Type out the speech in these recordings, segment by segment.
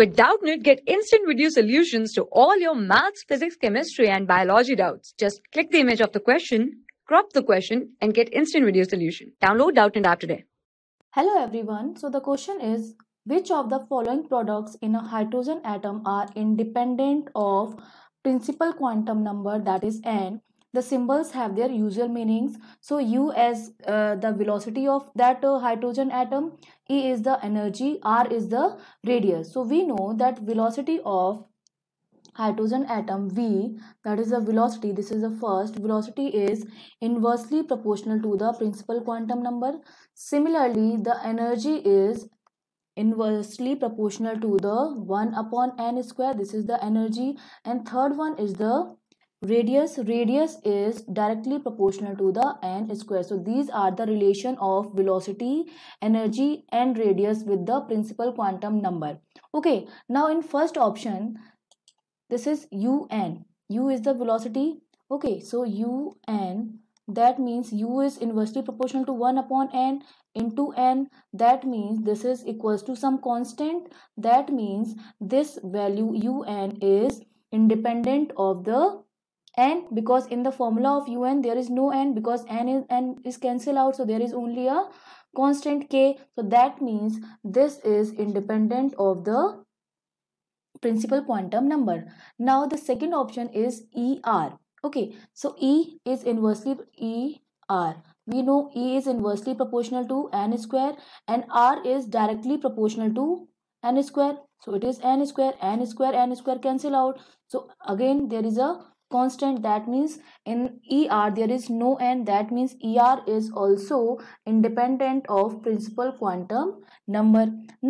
With Doubtnit, get instant video solutions to all your maths, physics, chemistry, and biology doubts. Just click the image of the question, crop the question, and get instant video solution. Download Doubtnit app today. Hello everyone. So the question is, which of the following products in a hydrogen atom are independent of principal quantum number that is n the symbols have their usual meanings so u as uh, the velocity of that uh, hydrogen atom e is the energy r is the radius so we know that velocity of hydrogen atom v that is the velocity this is the first velocity is inversely proportional to the principal quantum number similarly the energy is inversely proportional to the 1 upon n square this is the energy and third one is the Radius, radius is directly proportional to the n square. So these are the relation of velocity, energy and radius with the principal quantum number. Okay, now in first option, this is un. u is the velocity. Okay, so un that means u is inversely proportional to 1 upon n into n that means this is equals to some constant that means this value un is independent of the n because in the formula of un there is no n because n is n is cancel out so there is only a constant k so that means this is independent of the principal quantum number now the second option is er okay so e is inversely er we know e is inversely proportional to n square and r is directly proportional to n square so it is n square n square n square cancel out so again there is a constant that means in er there is no n that means er is also independent of principal quantum number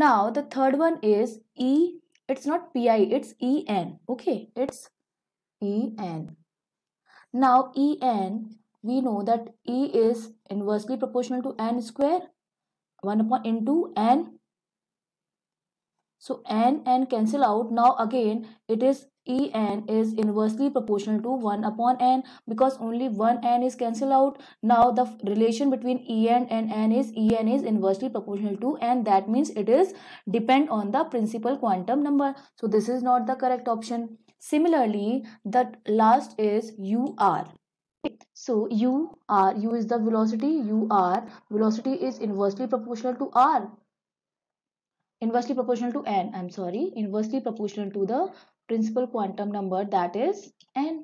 now the third one is e it's not pi it's en okay it's en now en we know that e is inversely proportional to n square 1 upon into n so n and cancel out now again it is En is inversely proportional to 1 upon n because only 1 n is cancelled out. Now the relation between En and n is En is inversely proportional to n that means it is depend on the principal quantum number. So this is not the correct option. Similarly, the last is UR. So u r u is the velocity u r velocity is inversely proportional to r inversely proportional to n i'm sorry inversely proportional to the principal quantum number that is n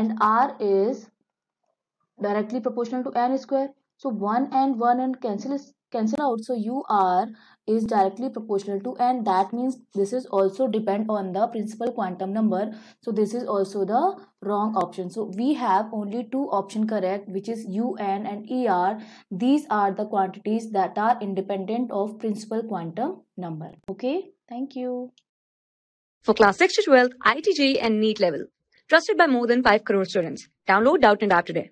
and r is directly proportional to n square so 1 and 1 and cancel is cancel out so u r is directly proportional to n that means this is also depend on the principal quantum number so this is also the wrong option so we have only two option correct which is un and er these are the quantities that are independent of principal quantum number okay thank you for class 6 to 12 itj and neat level trusted by more than 5 crore students download doubt and app today